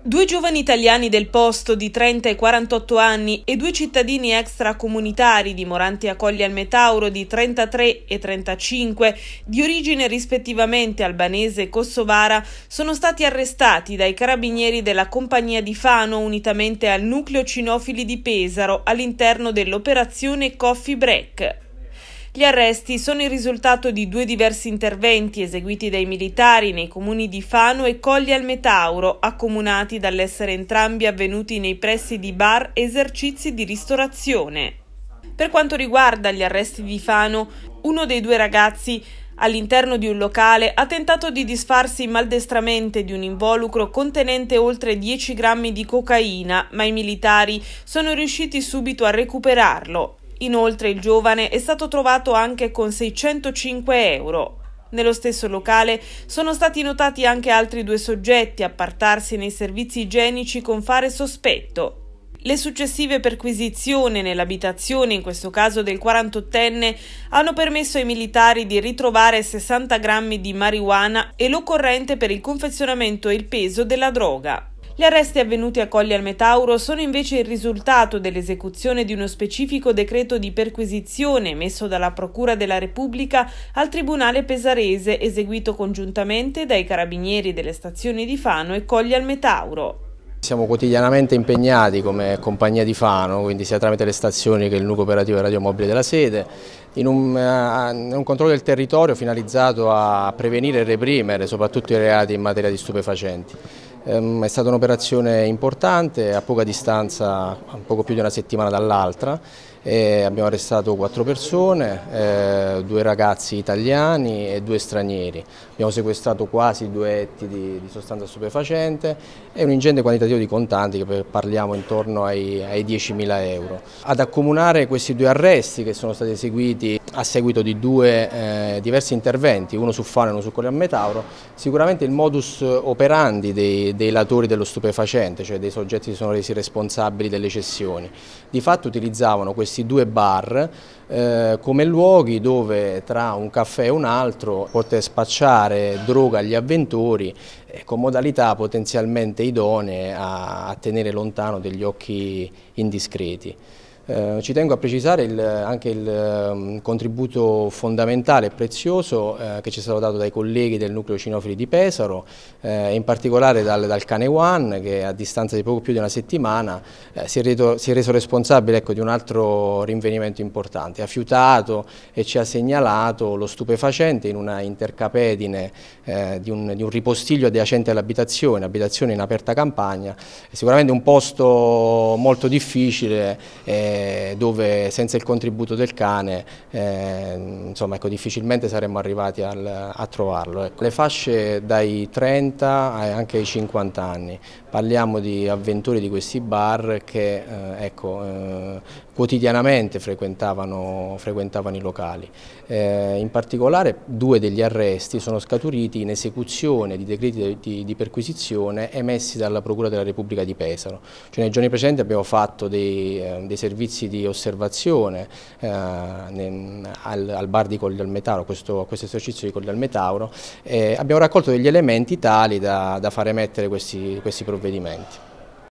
Due giovani italiani del posto di 30 e 48 anni e due cittadini extracomunitari dimoranti a Colli al Metauro di 33 e 35, di origine rispettivamente albanese e kosovara, sono stati arrestati dai carabinieri della compagnia di Fano unitamente al nucleo cinofili di Pesaro all'interno dell'operazione Coffee Break. Gli arresti sono il risultato di due diversi interventi eseguiti dai militari nei comuni di Fano e Colli al Metauro, accomunati dall'essere entrambi avvenuti nei pressi di bar esercizi di ristorazione. Per quanto riguarda gli arresti di Fano, uno dei due ragazzi all'interno di un locale ha tentato di disfarsi maldestramente di un involucro contenente oltre 10 grammi di cocaina, ma i militari sono riusciti subito a recuperarlo. Inoltre il giovane è stato trovato anche con 605 euro. Nello stesso locale sono stati notati anche altri due soggetti appartarsi nei servizi igienici con fare sospetto. Le successive perquisizioni nell'abitazione, in questo caso del 48enne, hanno permesso ai militari di ritrovare 60 grammi di marijuana e l'occorrente per il confezionamento e il peso della droga. Gli arresti avvenuti a Colli al Metauro sono invece il risultato dell'esecuzione di uno specifico decreto di perquisizione emesso dalla Procura della Repubblica al Tribunale Pesarese, eseguito congiuntamente dai carabinieri delle stazioni di Fano e Colli al Metauro. Siamo quotidianamente impegnati come compagnia di Fano, quindi sia tramite le stazioni che il nucleo operativo radiomobile della sede, in un, in eh, un, controllo del territorio finalizzato a prevenire e reprimere soprattutto i reati in materia di stupefacenti. Ehm, è stata un'operazione importante, a poca distanza, poco più di una settimana dall'altra, abbiamo arrestato quattro persone, eh, due ragazzi italiani e due stranieri. Abbiamo sequestrato quasi due etti di, sostanza stupefacente e un ingente quantitativo di contanti che parliamo intorno ai 10.000 euro. Ad accomunare questi due arresti che sono stati eseguiti a seguito di due eh, diversi interventi, uno su Fano e uno su Corian Metauro, sicuramente il modus operandi dei, dei latori dello stupefacente, cioè dei soggetti che sono resi responsabili delle cessioni. Di fatto utilizzavano questi due bar eh, come luoghi dove tra un caffè e un altro poter spacciare droga agli avventori eh, con modalità potenzialmente idonee a, a tenere lontano degli occhi indiscreti. Eh, ci tengo a precisare il, anche il um, contributo fondamentale e prezioso eh, che ci è stato dato dai colleghi del nucleo cinofili di Pesaro, eh, in particolare dal, dal Cane One che a distanza di poco più di una settimana eh, si è, reto, si, è reso responsabile ecco, di un altro rinvenimento importante. Ha fiutato e ci ha segnalato lo stupefacente in una intercapedine eh, di un, di, un, ripostiglio adiacente all'abitazione, abitazione in aperta campagna, sicuramente un posto molto difficile eh, dove senza il contributo del cane eh, insomma, ecco, difficilmente saremmo arrivati al, a trovarlo. Ecco. Le fasce dai 30 anche ai 50 anni, parliamo di avventori di questi bar che eh, ecco, quotidianamente frequentavano, frequentavano, i locali. in particolare due degli arresti sono scaturiti in esecuzione di decreti di, di perquisizione emessi dalla Procura della Repubblica di Pesaro. Cioè nei giorni precedenti abbiamo fatto dei, dei servizi servizi di osservazione eh, al, al, bar di Colle al Metauro, questo, questo esercizio di Colle al Metauro, eh, abbiamo raccolto degli elementi tali da, da far emettere questi, questi provvedimenti.